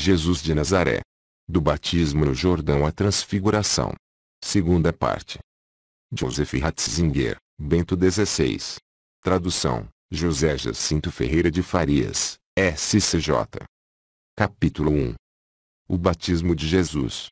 Jesus de Nazaré. Do batismo no Jordão à transfiguração. Segunda parte. Joseph Ratzinger, Bento XVI. Tradução, José Jacinto Ferreira de Farias, SCJ. Capítulo 1. O batismo de Jesus.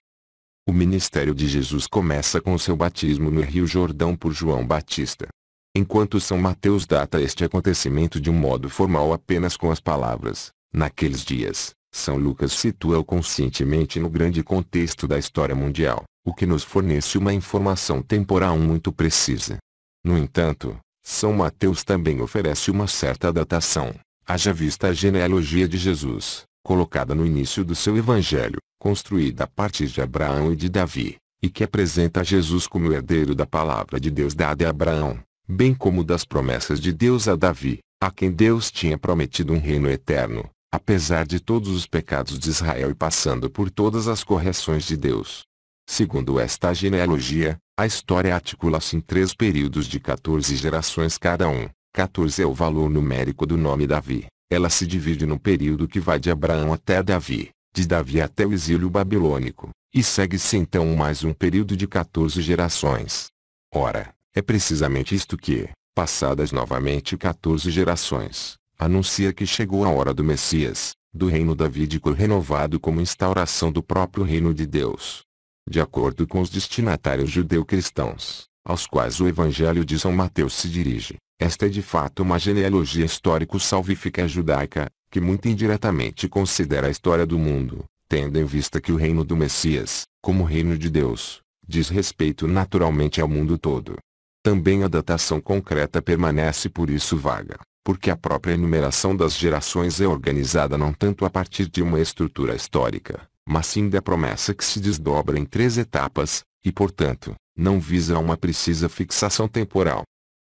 O ministério de Jesus começa com seu batismo no Rio Jordão por João Batista. Enquanto São Mateus data este acontecimento de um modo formal apenas com as palavras, naqueles dias, são Lucas situa-o conscientemente no grande contexto da história mundial, o que nos fornece uma informação temporal muito precisa. No entanto, São Mateus também oferece uma certa datação, haja vista a genealogia de Jesus, colocada no início do seu evangelho, construída a partir de Abraão e de Davi, e que apresenta Jesus como herdeiro da palavra de Deus dada a Abraão, bem como das promessas de Deus a Davi, a quem Deus tinha prometido um reino eterno, apesar de todos os pecados de Israel e passando por todas as correções de Deus. Segundo esta genealogia, a história articula-se em três períodos de 14 gerações cada um. 14 é o valor numérico do nome Davi. Ela se divide no período que vai de Abraão até Davi, de Davi até o exílio babilônico, e segue-se então mais um período de 14 gerações. Ora, é precisamente isto que, passadas novamente 14 gerações, anuncia que chegou a hora do Messias, do reino davídico renovado como instauração do próprio reino de Deus. De acordo com os destinatários judeu-cristãos, aos quais o Evangelho de São Mateus se dirige, esta é de fato uma genealogia histórico-salvífica judaica, que muito indiretamente considera a história do mundo, tendo em vista que o reino do Messias, como reino de Deus, diz respeito naturalmente ao mundo todo. Também a datação concreta permanece por isso vaga, porque a própria enumeração das gerações é organizada não tanto a partir de uma estrutura histórica, mas sim da promessa que se desdobra em três etapas, e portanto, não visa uma precisa fixação temporal.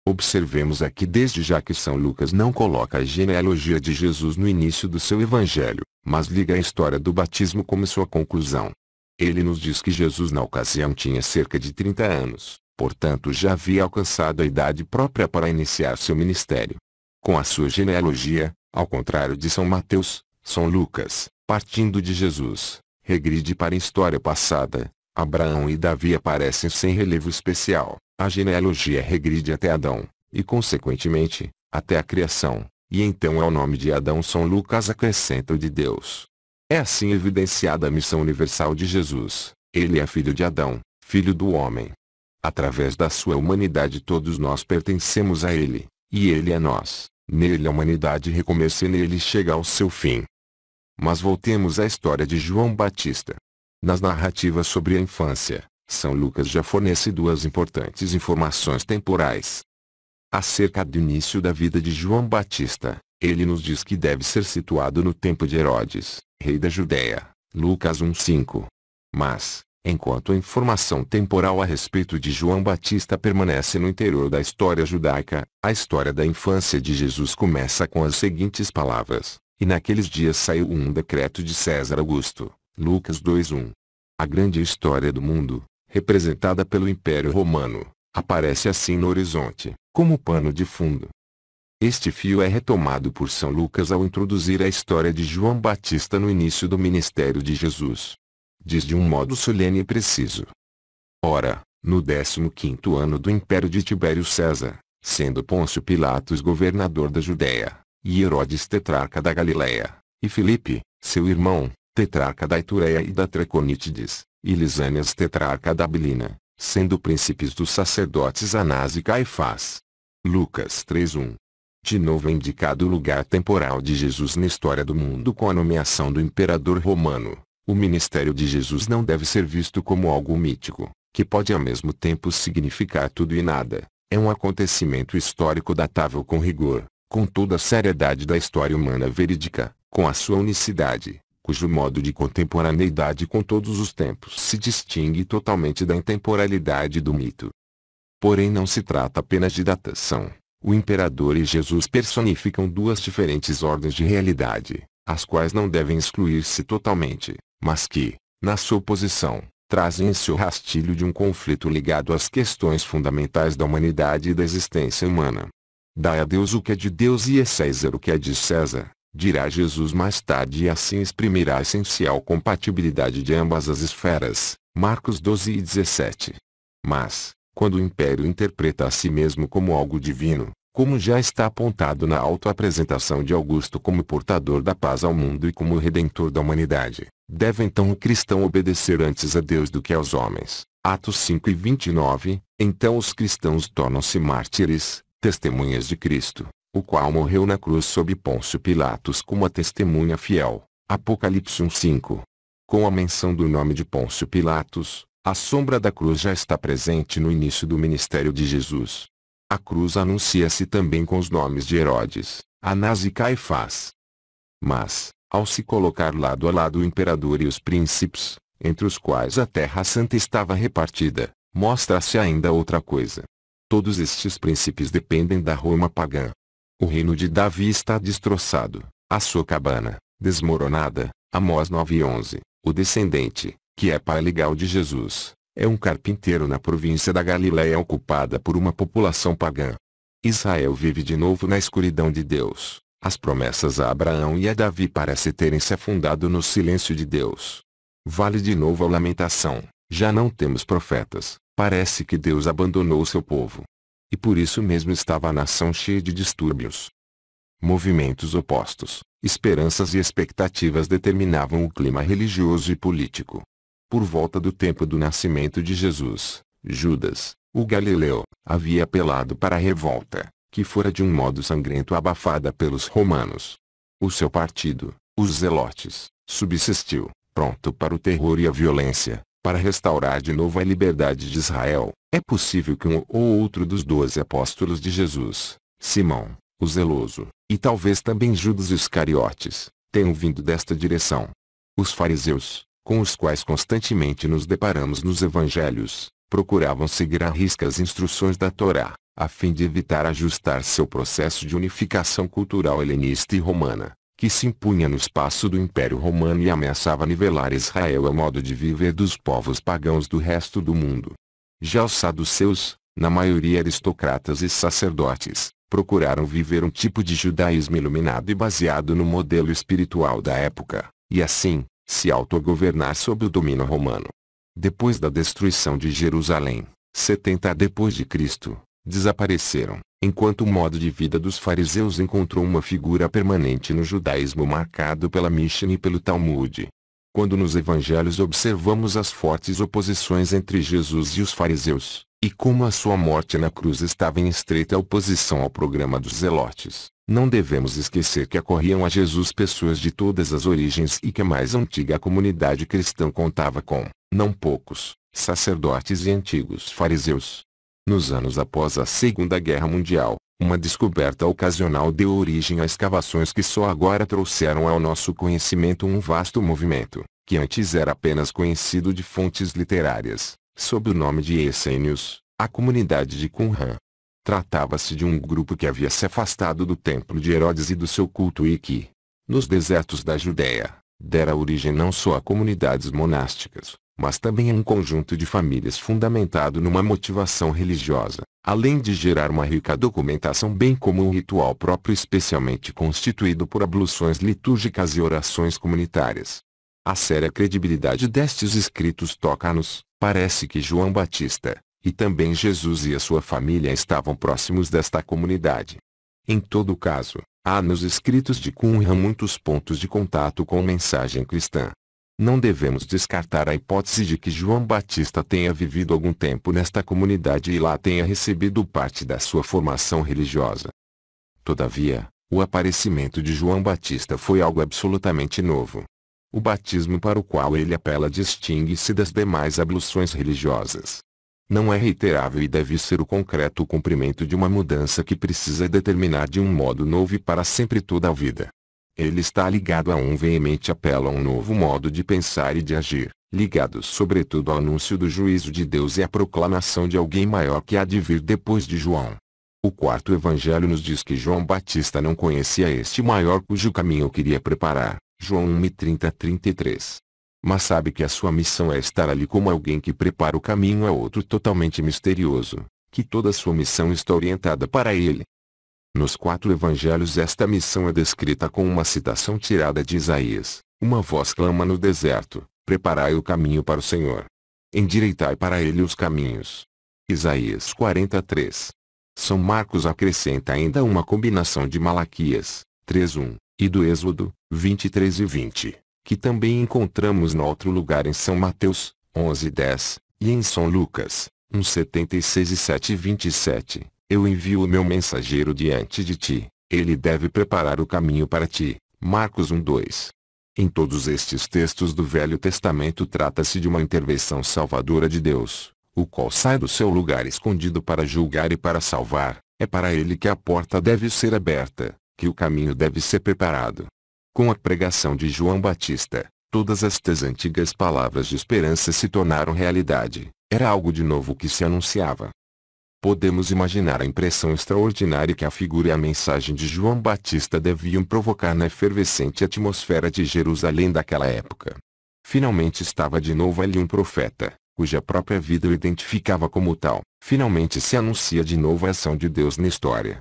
Observemos aqui desde já que São Lucas não coloca a genealogia de Jesus no início do seu evangelho, mas liga a história do batismo como sua conclusão. Ele nos diz que Jesus na ocasião tinha cerca de 30 anos, portanto já havia alcançado a idade própria para iniciar seu ministério com a sua genealogia, ao contrário de São Mateus, São Lucas, partindo de Jesus, regride para a história passada. Abraão e Davi aparecem sem relevo especial. A genealogia regride até Adão, e consequentemente, até a criação, e então ao nome de Adão São Lucas acrescenta o de Deus. É assim evidenciada a missão universal de Jesus. Ele é filho de Adão, filho do homem. Através da sua humanidade todos nós pertencemos a ele, e ele a é nós. Nele a humanidade recomeça e nele chega ao seu fim. Mas voltemos à história de João Batista. Nas narrativas sobre a infância, São Lucas já fornece duas importantes informações temporais. Acerca do início da vida de João Batista, ele nos diz que deve ser situado no tempo de Herodes, rei da Judéia, Lucas 1:5. Mas, enquanto a informação temporal a respeito de João Batista permanece no interior da história judaica, a história da infância de Jesus começa com as seguintes palavras. E naqueles dias saiu um decreto de César Augusto, Lucas 2.1. A grande história do mundo, representada pelo Império Romano, aparece assim no horizonte, como pano de fundo. Este fio é retomado por São Lucas ao introduzir a história de João Batista no início do ministério de Jesus diz de um modo solene e preciso. Ora, no 15º ano do império de Tibério César, sendo Pôncio Pilatos governador da Judéia, e Herodes tetrarca da Galiléia, e Filipe, seu irmão, tetrarca da Itureia e da Traconítides, e Lisânias tetrarca da Abilina, sendo príncipes dos sacerdotes Anás e Caifás. Lucas 3.1 De novo é indicado o lugar temporal de Jesus na história do mundo com a nomeação do imperador romano. O ministério de Jesus não deve ser visto como algo mítico, que pode ao mesmo tempo significar tudo e nada. É um acontecimento histórico datável com rigor, com toda a seriedade da história humana verídica, com a sua unicidade, cujo modo de contemporaneidade com todos os tempos se distingue totalmente da intemporalidade do mito. Porém não se trata apenas de datação. O imperador e Jesus personificam duas diferentes ordens de realidade, as quais não devem excluir-se totalmente mas que, na sua oposição, trazem em seu rastilho de um conflito ligado às questões fundamentais da humanidade e da existência humana. Dai a Deus o que é de Deus e a César o que é de César, dirá Jesus mais tarde e assim exprimirá a essencial compatibilidade de ambas as esferas. Marcos 12 e 17. Mas, quando o império interpreta a si mesmo como algo divino, como já está apontado na autoapresentação de Augusto como portador da paz ao mundo e como redentor da humanidade, deve então o cristão obedecer antes a Deus do que aos homens. Atos 5 e 29, então os cristãos tornam-se mártires, testemunhas de Cristo, o qual morreu na cruz sob Pôncio Pilatos como a testemunha fiel. Apocalipse 1 5. Com a menção do nome de Pôncio Pilatos, a sombra da cruz já está presente no início do ministério de Jesus. A cruz anuncia-se também com os nomes de Herodes, Anás e Caifás. Mas, ao se colocar lado a lado o imperador e os príncipes, entre os quais a Terra Santa estava repartida, mostra-se ainda outra coisa. Todos estes príncipes dependem da Roma pagã. O reino de Davi está destroçado, a sua cabana, desmoronada, Amós 9 e 11, o descendente, que é pai legal de Jesus, é um carpinteiro na província da Galiléia ocupada por uma população pagã. Israel vive de novo na escuridão de Deus. As promessas a Abraão e a Davi parecem terem se afundado no silêncio de Deus. Vale de novo a lamentação. Já não temos profetas. Parece que Deus abandonou seu povo. E por isso mesmo estava a nação cheia de distúrbios. Movimentos opostos, esperanças e expectativas determinavam o clima religioso e político. Por volta do tempo do nascimento de Jesus, Judas, o Galileu, havia apelado para a revolta, que fora de um modo sangrento abafada pelos romanos. O seu partido, os Zelotes, subsistiu, pronto para o terror e a violência, para restaurar de novo a liberdade de Israel. É possível que um ou outro dos doze apóstolos de Jesus, Simão, o Zeloso, e talvez também Judas Iscariotes, tenham vindo desta direção. Os fariseus, com os quais constantemente nos deparamos nos evangelhos, procuravam seguir à risca as instruções da Torá, a fim de evitar ajustar seu processo de unificação cultural helenista e romana, que se impunha no espaço do Império Romano e ameaçava nivelar Israel ao modo de viver dos povos pagãos do resto do mundo. Já os saduceus, na maioria aristocratas e sacerdotes, procuraram viver um tipo de judaísmo iluminado e baseado no modelo espiritual da época, e assim, se autogovernar sob o domínio romano. Depois da destruição de Jerusalém, 70 depois de Cristo, desapareceram, enquanto o modo de vida dos fariseus encontrou uma figura permanente no judaísmo marcado pela Mishnah e pelo Talmud. Quando nos evangelhos observamos as fortes oposições entre Jesus e os fariseus, e como a sua morte na cruz estava em estreita oposição ao programa dos zelotes, não devemos esquecer que acorriam a Jesus pessoas de todas as origens e que a mais antiga comunidade cristã contava com, não poucos, sacerdotes e antigos fariseus. Nos anos após a Segunda Guerra Mundial, uma descoberta ocasional deu origem a escavações que só agora trouxeram ao nosso conhecimento um vasto movimento, que antes era apenas conhecido de fontes literárias, sob o nome de Essênios, a comunidade de Qumran. Tratava-se de um grupo que havia se afastado do templo de Herodes e do seu culto e que, nos desertos da Judéia, dera origem não só a comunidades monásticas, mas também a um conjunto de famílias fundamentado numa motivação religiosa, além de gerar uma rica documentação bem como um ritual próprio especialmente constituído por abluções litúrgicas e orações comunitárias. A séria credibilidade destes escritos toca-nos, parece que João Batista, e também Jesus e a sua família estavam próximos desta comunidade. Em todo caso, há nos escritos de Qumran muitos pontos de contato com mensagem cristã. Não devemos descartar a hipótese de que João Batista tenha vivido algum tempo nesta comunidade e lá tenha recebido parte da sua formação religiosa. Todavia, o aparecimento de João Batista foi algo absolutamente novo. O batismo para o qual ele apela distingue-se das demais abluções religiosas não é reiterável e deve ser o concreto cumprimento de uma mudança que precisa determinar de um modo novo e para sempre toda a vida. Ele está ligado a um veemente apelo a um novo modo de pensar e de agir, ligado sobretudo ao anúncio do juízo de Deus e à proclamação de alguém maior que há de vir depois de João. O quarto evangelho nos diz que João Batista não conhecia este maior cujo caminho queria preparar. João 1:30-33 mas sabe que a sua missão é estar ali como alguém que prepara o caminho a é outro totalmente misterioso, que toda sua missão está orientada para ele. Nos quatro evangelhos esta missão é descrita com uma citação tirada de Isaías, uma voz clama no deserto, preparai o caminho para o Senhor. Endireitai para ele os caminhos. Isaías 43. São Marcos acrescenta ainda uma combinação de Malaquias 3.1 e do Êxodo 23 e 20 que também encontramos no outro lugar em São Mateus, 11:10, e em São Lucas, 1:76 e 7:27, eu envio o meu mensageiro diante de ti, ele deve preparar o caminho para ti. Marcos 1:2. Em todos estes textos do Velho Testamento trata-se de uma intervenção salvadora de Deus, o qual sai do seu lugar escondido para julgar e para salvar. É para ele que a porta deve ser aberta, que o caminho deve ser preparado, com a pregação de João Batista, todas estas antigas palavras de esperança se tornaram realidade. Era algo de novo que se anunciava. Podemos imaginar a impressão extraordinária que a figura e a mensagem de João Batista deviam provocar na efervescente atmosfera de Jerusalém daquela época. Finalmente estava de novo ali um profeta, cuja própria vida o identificava como tal. Finalmente se anuncia de novo a ação de Deus na história.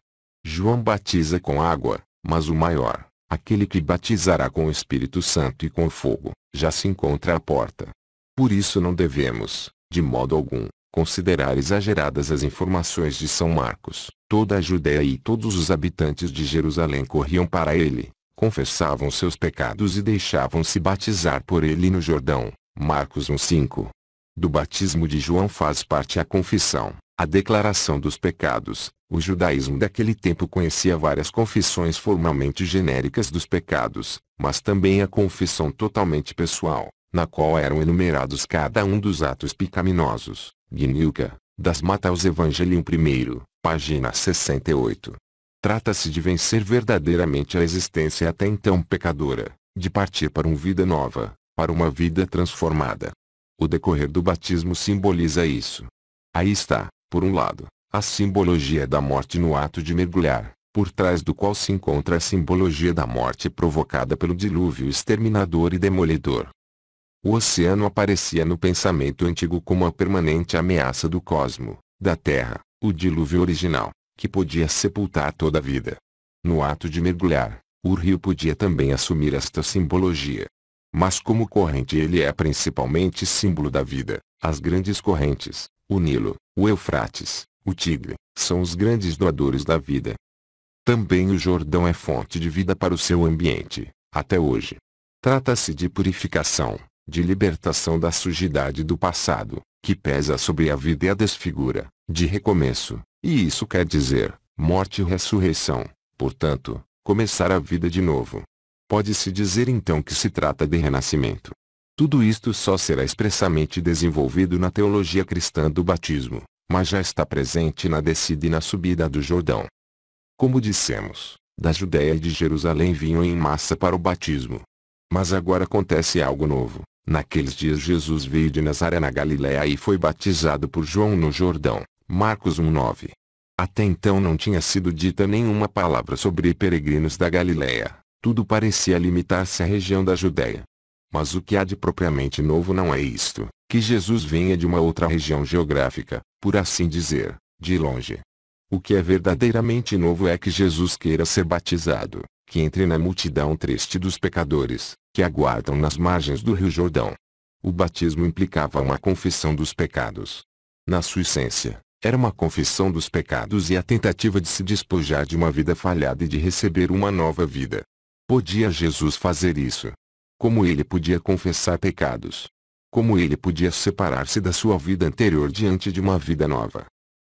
João batiza com água, mas o maior, Aquele que batizará com o Espírito Santo e com fogo, já se encontra à porta. Por isso não devemos, de modo algum, considerar exageradas as informações de São Marcos. Toda a Judéia e todos os habitantes de Jerusalém corriam para ele, confessavam seus pecados e deixavam-se batizar por ele no Jordão. Marcos 1:5. Do batismo de João faz parte a confissão, a declaração dos pecados, o judaísmo daquele tempo conhecia várias confissões formalmente genéricas dos pecados, mas também a confissão totalmente pessoal, na qual eram enumerados cada um dos atos pecaminosos. Gnilka, das Mateus Evangelium I, página 68. Trata-se de vencer verdadeiramente a existência até então pecadora, de partir para uma vida nova, para uma vida transformada. O decorrer do batismo simboliza isso. Aí está, por um lado, a simbologia da morte no ato de mergulhar, por trás do qual se encontra a simbologia da morte provocada pelo dilúvio exterminador e demolidor. O oceano aparecia no pensamento antigo como a permanente ameaça do cosmo, da terra, o dilúvio original, que podia sepultar toda a vida. No ato de mergulhar, o rio podia também assumir esta simbologia. Mas como corrente ele é principalmente símbolo da vida, as grandes correntes, o Nilo, o Eufrates, o tigre, são os grandes doadores da vida. Também o Jordão é fonte de vida para o seu ambiente, até hoje. Trata-se de purificação, de libertação da sujidade do passado, que pesa sobre a vida e a desfigura, de recomeço, e isso quer dizer, morte e ressurreição, portanto, começar a vida de novo. Pode-se dizer então que se trata de renascimento. Tudo isto só será expressamente desenvolvido na teologia cristã do batismo, mas já está presente na descida e na subida do Jordão. Como dissemos, da Judéia e de Jerusalém vinham em massa para o batismo. Mas agora acontece algo novo. Naqueles dias Jesus veio de Nazaré na Galiléia e foi batizado por João no Jordão. Marcos 1:9. Até então não tinha sido dita nenhuma palavra sobre peregrinos da Galiléia. Tudo parecia limitar-se à região da Judéia. Mas o que há de propriamente novo não é isto, que Jesus venha de uma outra região geográfica, por assim dizer, de longe. O que é verdadeiramente novo é que Jesus queira ser batizado, que entre na multidão triste dos pecadores, que aguardam nas margens do Rio Jordão. O batismo implicava uma confissão dos pecados. Na sua essência, era uma confissão dos pecados e a tentativa de se despojar de uma vida falhada e de receber uma nova vida. Podia Jesus fazer isso? Como ele podia confessar pecados? como ele podia separar-se da sua vida anterior diante de uma vida nova.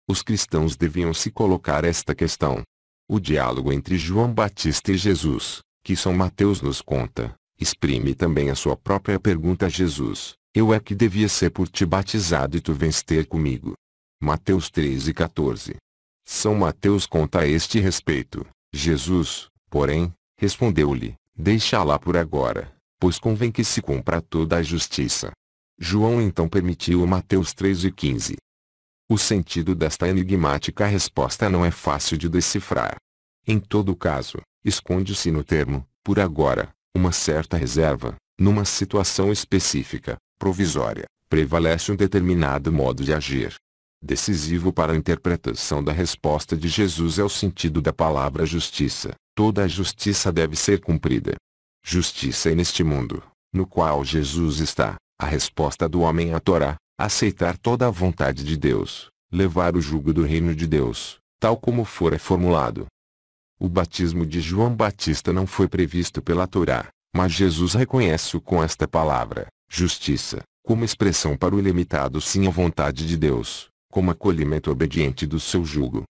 Os cristãos deviam se colocar esta questão. O diálogo entre João Batista e Jesus, que São Mateus nos conta, exprime também a sua própria pergunta a Jesus, eu é que devia ser por ti batizado e tu vens ter comigo. Mateus 13 e 14. São Mateus conta a este respeito, Jesus, porém, respondeu-lhe, deixa lá por agora, pois convém que se cumpra toda a justiça. João então permitiu Mateus e 15. O sentido desta enigmática resposta não é fácil de decifrar. Em todo caso, esconde-se no termo, por agora, uma certa reserva, numa situação específica, provisória, prevalece um determinado modo de agir. Decisivo para a interpretação da resposta de Jesus é o sentido da palavra justiça. Toda a justiça deve ser cumprida. Justiça é neste mundo, no qual Jesus está, a resposta do homem à Torá, aceitar toda a vontade de Deus, levar o jugo do reino de Deus, tal como fora formulado. O batismo de João Batista não foi previsto pela Torá, mas Jesus reconhece-o com esta palavra, justiça, como expressão para o ilimitado sim à vontade de Deus, como acolhimento obediente do seu jugo.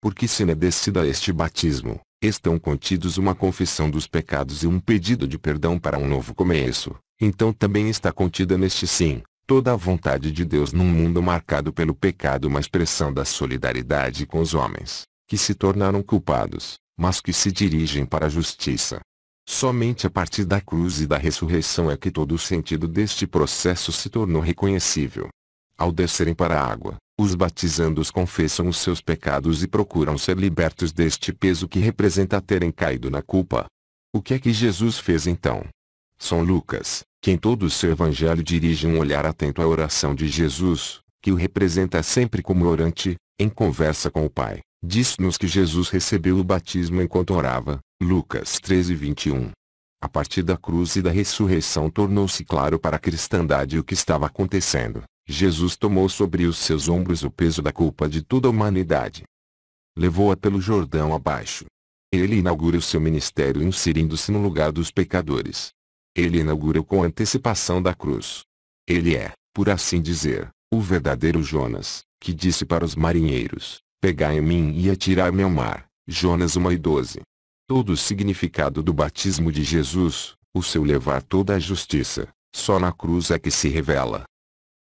Porque se obedecida este batismo, estão contidos uma confissão dos pecados e um pedido de perdão para um novo começo, então também está contida neste sim, toda a vontade de Deus num mundo marcado pelo pecado, uma expressão da solidariedade com os homens, que se tornaram culpados, mas que se dirigem para a justiça. Somente a partir da cruz e da ressurreição é que todo o sentido deste processo se tornou reconhecível. Ao descerem para a água, os batizandos confessam os seus pecados e procuram ser libertos deste peso que representa terem caído na culpa. O que é que Jesus fez então? São Lucas, que em todo o seu evangelho dirige um olhar atento à oração de Jesus, que o representa sempre como orante, em conversa com o Pai, diz-nos que Jesus recebeu o batismo enquanto orava, Lucas 13 21. A partir da cruz e da ressurreição tornou-se claro para a cristandade o que estava acontecendo. Jesus tomou sobre os seus ombros o peso da culpa de toda a humanidade. Levou-a pelo Jordão abaixo. Ele inaugura o seu ministério inserindo-se no lugar dos pecadores, ele inaugura com antecipação da cruz. Ele é, por assim dizer, o verdadeiro Jonas, que disse para os marinheiros, pegai em mim e atirai-me ao mar. Jonas 1 e 12. Todo o significado do batismo de Jesus, o seu levar toda a justiça, só na cruz é que se revela.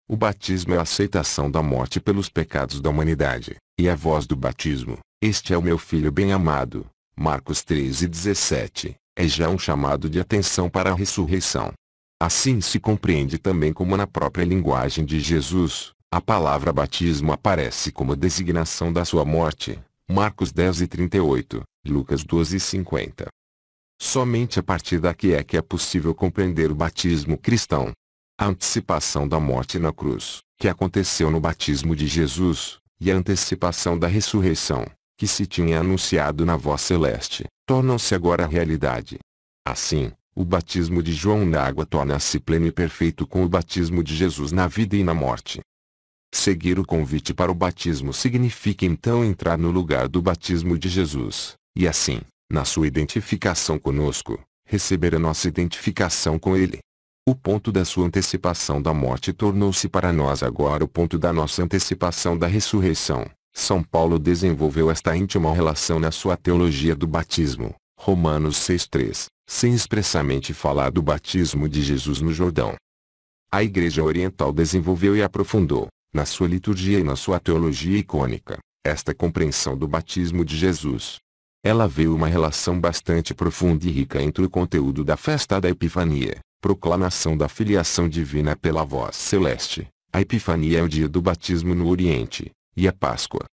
O batismo é a aceitação da morte pelos pecados da humanidade, e é a voz do batismo, este é o meu filho bem-amado. Marcos 3 e 17 é já um chamado de atenção para a ressurreição. Assim se compreende também como na própria linguagem de Jesus, a palavra batismo aparece como designação da sua morte, Marcos 10 e 38, Lucas 12 e 50. Somente a partir daqui é que é possível compreender o batismo cristão. A antecipação da morte na cruz, que aconteceu no batismo de Jesus, e a antecipação da ressurreição, que se tinha anunciado na voz celeste, tornam-se agora realidade. Assim, o batismo de João na água torna-se pleno e perfeito com o batismo de Jesus na vida e na morte. Seguir o convite para o batismo significa então entrar no lugar do batismo de Jesus, e assim, na sua identificação conosco, receber a nossa identificação com Ele. O ponto da sua antecipação da morte tornou-se para nós agora o ponto da nossa antecipação da ressurreição. São Paulo desenvolveu esta íntima relação na sua teologia do batismo, Romanos 6.3, sem expressamente falar do batismo de Jesus no Jordão. A Igreja Oriental desenvolveu e aprofundou, na sua liturgia e na sua teologia icônica, esta compreensão do batismo de Jesus. Ela vê uma relação bastante profunda e rica entre o conteúdo da festa da Epifania, proclamação da filiação divina pela voz celeste. A Epifania é o dia do batismo no Oriente, e a Páscoa.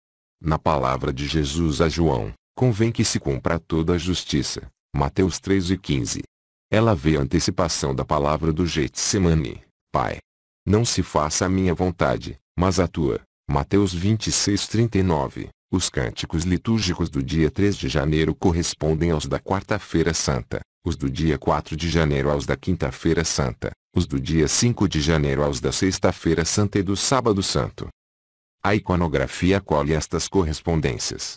Na palavra de Jesus a João, convém que se cumpra toda a justiça. Mateus 3 e 15. Ela vê a antecipação da palavra do Getsemane, Pai. Não se faça a minha vontade, mas a tua. Mateus 26 39. Os cânticos litúrgicos do dia 3 de janeiro correspondem aos da quarta-feira santa, os do dia 4 de janeiro aos da quinta-feira santa, os do dia 5 de janeiro aos da sexta-feira santa e do sábado santo. A iconografia colhe estas correspondências.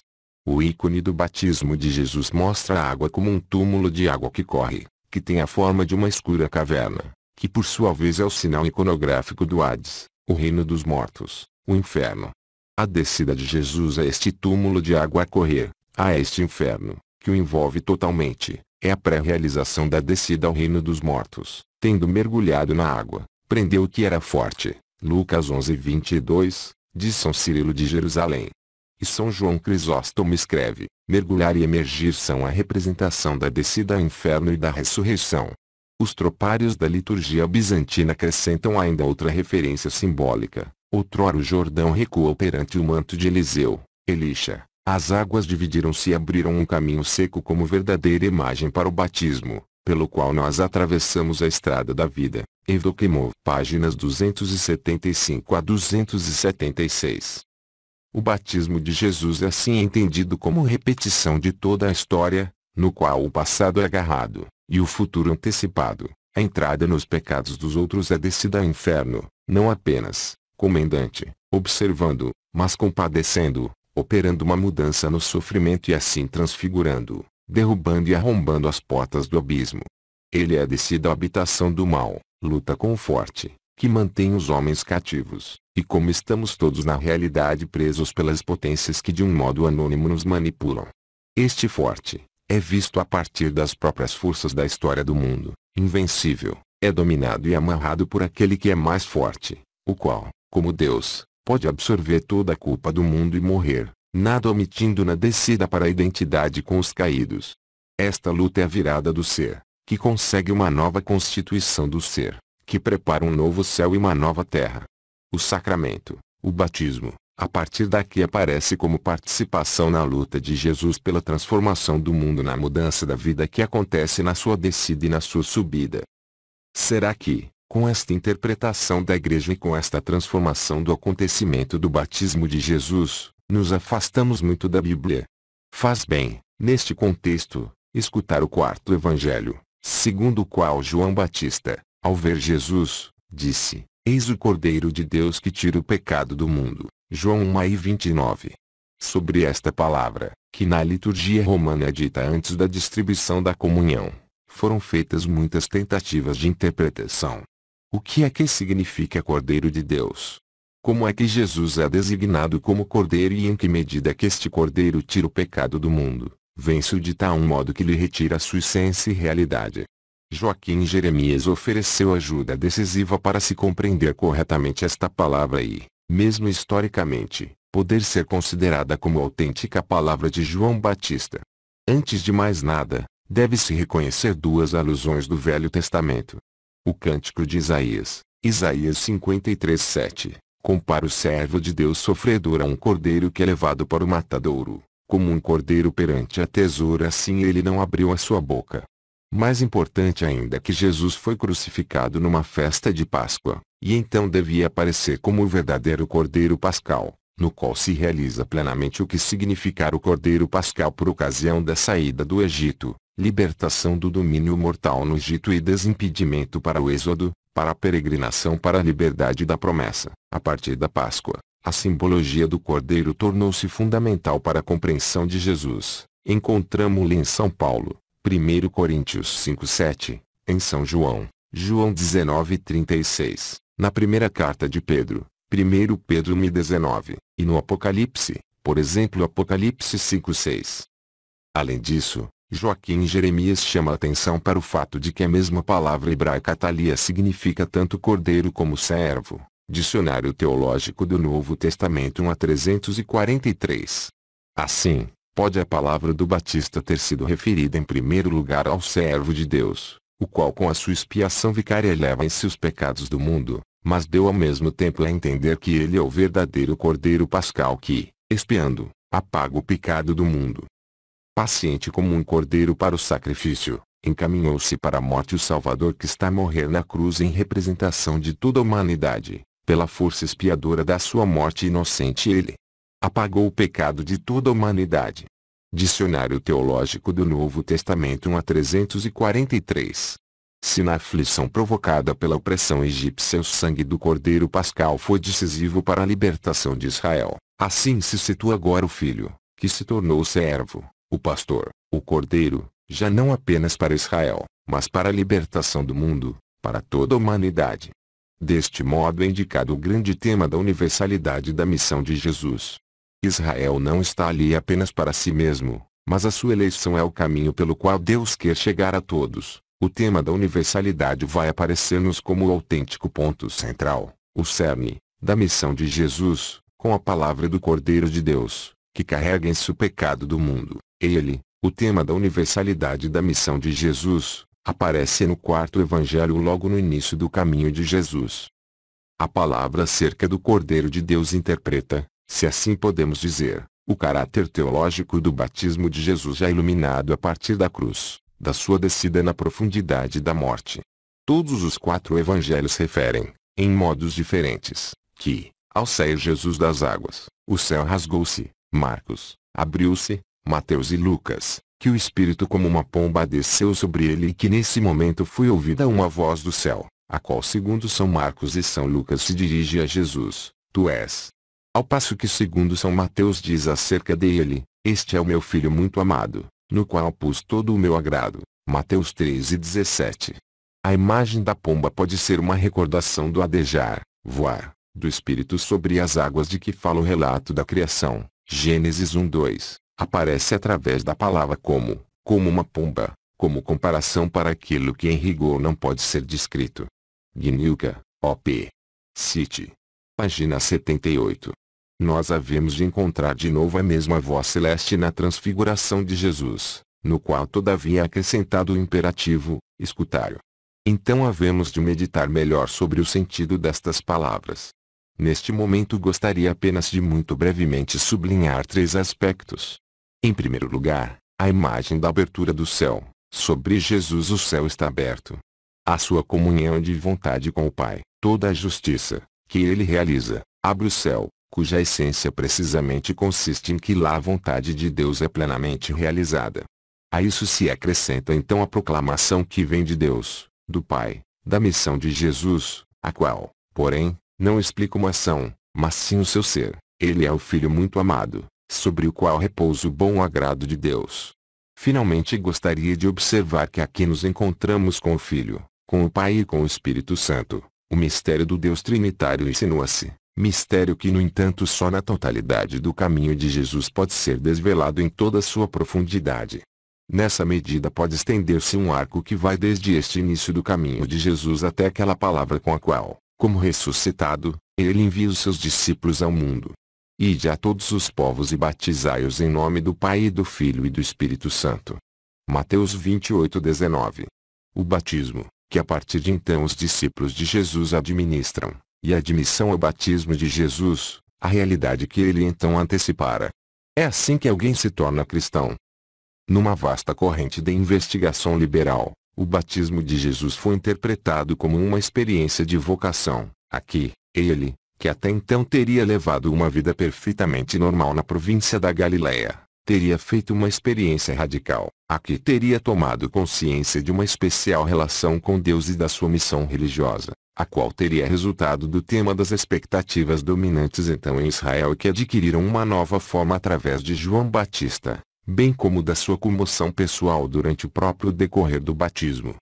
O ícone do batismo de Jesus mostra a água como um túmulo de água que corre, que tem a forma de uma escura caverna, que por sua vez é o sinal iconográfico do Hades, o reino dos mortos, o inferno. A descida de Jesus a este túmulo de água a correr, a este inferno, que o envolve totalmente, é a pré-realização da descida ao reino dos mortos, tendo mergulhado na água, prendeu o que era forte. Lucas 11:22 de São Cirilo de Jerusalém. E São João Crisóstomo escreve, mergulhar e emergir são a representação da descida ao inferno e da ressurreição. Os tropários da liturgia bizantina acrescentam ainda outra referência simbólica. Outrora o Jordão recuou perante o manto de Eliseu, Elisha. As águas dividiram-se e abriram um caminho seco como verdadeira imagem para o batismo, pelo qual nós atravessamos a estrada da vida. Evdokimov, páginas 275 a 276. O batismo de Jesus é assim entendido como repetição de toda a história, no qual o passado é agarrado, e o futuro antecipado. A entrada nos pecados dos outros é descida ao inferno, não apenas, comendante, observando, mas compadecendo, operando uma mudança no sofrimento e assim transfigurando, derrubando e arrombando as portas do abismo. Ele é descida à habitação do mal, luta com o forte, que mantém os homens cativos, e como estamos todos na realidade presos pelas potências que de um modo anônimo nos manipulam. Este forte, é visto a partir das próprias forças da história do mundo, invencível, é dominado e amarrado por aquele que é mais forte, o qual, como Deus, pode absorver toda a culpa do mundo e morrer, nada omitindo na descida para a identidade com os caídos. Esta luta é a virada do ser, que consegue uma nova constituição do ser, que prepara um novo céu e uma nova terra. O sacramento, o batismo, a partir daqui aparece como participação na luta de Jesus pela transformação do mundo na mudança da vida que acontece na sua descida e na sua subida. Será que, com esta interpretação da igreja e com esta transformação do acontecimento do batismo de Jesus, nos afastamos muito da Bíblia? Faz bem, neste contexto, escutar o quarto evangelho, segundo o qual João Batista, ao ver Jesus, disse, Eis o Cordeiro de Deus que tira o pecado do mundo. João 1 e 29. Sobre esta palavra, que na liturgia romana é dita antes da distribuição da comunhão, foram feitas muitas tentativas de interpretação. O que é que significa Cordeiro de Deus? Como é que Jesus é designado como Cordeiro e em que medida que este Cordeiro tira o pecado do mundo? vence-o de um modo que lhe retira sua essência e realidade. Joaquim Jeremias ofereceu ajuda decisiva para se compreender corretamente esta palavra e, mesmo historicamente, poder ser considerada como autêntica palavra de João Batista. Antes de mais nada, deve-se reconhecer duas alusões do Velho Testamento. O cântico de Isaías, Isaías 53:7, compara o servo de Deus sofredor a um cordeiro que é levado para o matadouro, como um cordeiro perante a tesoura assim ele não abriu a sua boca. Mais importante ainda é que Jesus foi crucificado numa festa de Páscoa, e então devia aparecer como o verdadeiro Cordeiro Pascal, no qual se realiza plenamente o que significar o Cordeiro Pascal por ocasião da saída do Egito, libertação do domínio mortal no Egito e desimpedimento para o êxodo, para a peregrinação para a liberdade da promessa, a partir da Páscoa. A simbologia do cordeiro tornou-se fundamental para a compreensão de Jesus. Encontramos-lhe em São Paulo, 1 Coríntios 5:7, em São João, João 19:36, na primeira carta de Pedro, 1 Pedro 1:19, e no Apocalipse, por exemplo, Apocalipse 5:6. Além disso, Joaquim Jeremias chama atenção para o fato de que a mesma palavra hebraica Thalia significa tanto cordeiro como servo. Dicionário Teológico do Novo Testamento 1 a 343. Assim, pode a palavra do Batista ter sido referida em primeiro lugar ao servo de Deus, o qual com a sua expiação vicária leva em si os pecados do mundo, mas deu ao mesmo tempo a entender que ele é o verdadeiro Cordeiro Pascal que, expiando, apaga o pecado do mundo. Paciente como um cordeiro para o sacrifício, encaminhou-se para a morte o Salvador que está a morrer na cruz em representação de toda a humanidade pela força expiadora da sua morte inocente ele apagou o pecado de toda a humanidade. Dicionário Teológico do Novo Testamento 1 a 343. Se na aflição provocada pela opressão egípcia o sangue do Cordeiro Pascal foi decisivo para a libertação de Israel, assim se situa agora o Filho, que se tornou servo, o pastor, o Cordeiro, já não apenas para Israel, mas para a libertação do mundo, para toda a humanidade. Deste modo é indicado o grande tema da universalidade da missão de Jesus. Israel não está ali apenas para si mesmo, mas a sua eleição é o caminho pelo qual Deus quer chegar a todos. O tema da universalidade vai aparecer-nos como o autêntico ponto central, o cerne, da missão de Jesus, com a palavra do Cordeiro de Deus, que carrega em si o pecado do mundo. Ele, o tema da universalidade da missão de Jesus, aparece no quarto evangelho logo no início do caminho de Jesus. A palavra acerca do Cordeiro de Deus interpreta, se assim podemos dizer, o caráter teológico do batismo de Jesus já iluminado a partir da cruz, da sua descida na profundidade da morte. Todos os quatro evangelhos referem, em modos diferentes, que, ao sair Jesus das águas, o céu rasgou-se, Marcos, abriu-se, Mateus e Lucas, que o Espírito como uma pomba desceu sobre ele e que nesse momento foi ouvida uma voz do céu, a qual segundo São Marcos e São Lucas se dirige a Jesus, Tu és. Ao passo que segundo São Mateus diz acerca dele, Este é o meu Filho muito amado, no qual pus todo o meu agrado. Mateus 3 e 17. A imagem da pomba pode ser uma recordação do adejar, voar, do Espírito sobre as águas de que fala o relato da criação, Gênesis 1 2 aparece através da palavra como, como uma pomba, como comparação para aquilo que em rigor não pode ser descrito. Gnilka, OP. Cite. Página 78. Nós havemos de encontrar de novo a mesma voz celeste na transfiguração de Jesus, no qual todavia é acrescentado o imperativo, escutário. Então havemos de meditar melhor sobre o sentido destas palavras. Neste momento gostaria apenas de muito brevemente sublinhar três aspectos. Em primeiro lugar, a imagem da abertura do céu. Sobre Jesus o céu está aberto. A sua comunhão de vontade com o Pai, toda a justiça, que ele realiza, abre o céu, cuja essência precisamente consiste em que lá a vontade de Deus é plenamente realizada. A isso se acrescenta então a proclamação que vem de Deus, do Pai, da missão de Jesus, a qual, porém, não explica uma ação, mas sim o seu ser. Ele é o Filho muito amado, sobre o qual repousa o bom agrado de Deus. Finalmente gostaria de observar que aqui nos encontramos com o Filho, com o Pai e com o Espírito Santo. O mistério do Deus Trinitário insinua-se, mistério que no entanto só na totalidade do caminho de Jesus pode ser desvelado em toda sua profundidade. Nessa medida pode estender-se um arco que vai desde este início do caminho de Jesus até aquela palavra com a qual, como ressuscitado, ele envia os seus discípulos ao mundo. Ide a todos os povos e batizai-os em nome do Pai e do Filho e do Espírito Santo. Mateus 28:19. O batismo, que a partir de então os discípulos de Jesus administram, e a admissão ao batismo de Jesus, a realidade que ele então antecipara. É assim que alguém se torna cristão. Numa vasta corrente de investigação liberal, o batismo de Jesus foi interpretado como uma experiência de vocação. Aqui, ele, que até então teria levado uma vida perfeitamente normal na província da Galileia, teria feito uma experiência radical, a que teria tomado consciência de uma especial relação com Deus e da sua missão religiosa, a qual teria resultado do tema das expectativas dominantes então em Israel e que adquiriram uma nova forma através de João Batista, bem como da sua comoção pessoal durante o próprio decorrer do batismo.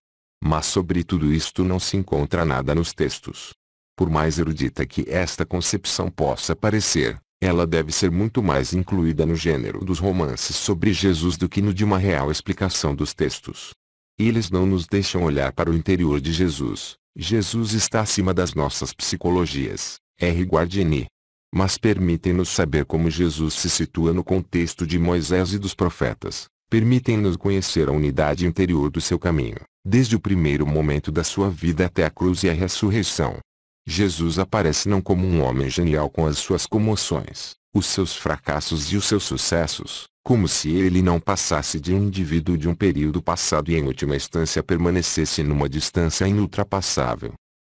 Mas sobre tudo isto não se encontra nada nos textos. Por mais erudita que esta concepção possa parecer, ela deve ser muito mais incluída no gênero dos romances sobre Jesus do que no de uma real explicação dos textos. Eles não nos deixam olhar para o interior de Jesus. Jesus está acima das nossas psicologias. R. Guardini. Mas permitem-nos saber como Jesus se situa no contexto de Moisés e dos profetas. Permitem-nos conhecer a unidade interior do seu caminho, desde o primeiro momento da sua vida até a cruz e a ressurreição. Jesus aparece não como um homem genial com as suas comoções, os seus fracassos e os seus sucessos, como se ele não passasse de um indivíduo de um período passado e em última instância permanecesse numa distância inultrapassável.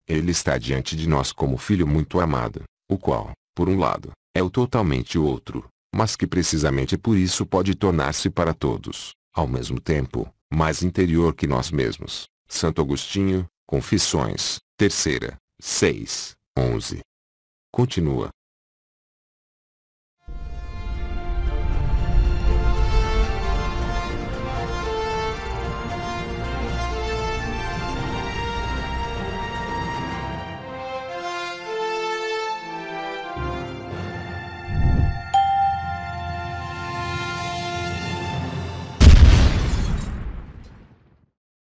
Ele está diante de nós como filho muito amado, o qual, por um lado, é o totalmente outro, mas que precisamente por isso pode tornar-se para todos, ao mesmo tempo, mais interior que nós mesmos. Santo Agostinho, Confissões, terceira. 6, 11. Continua.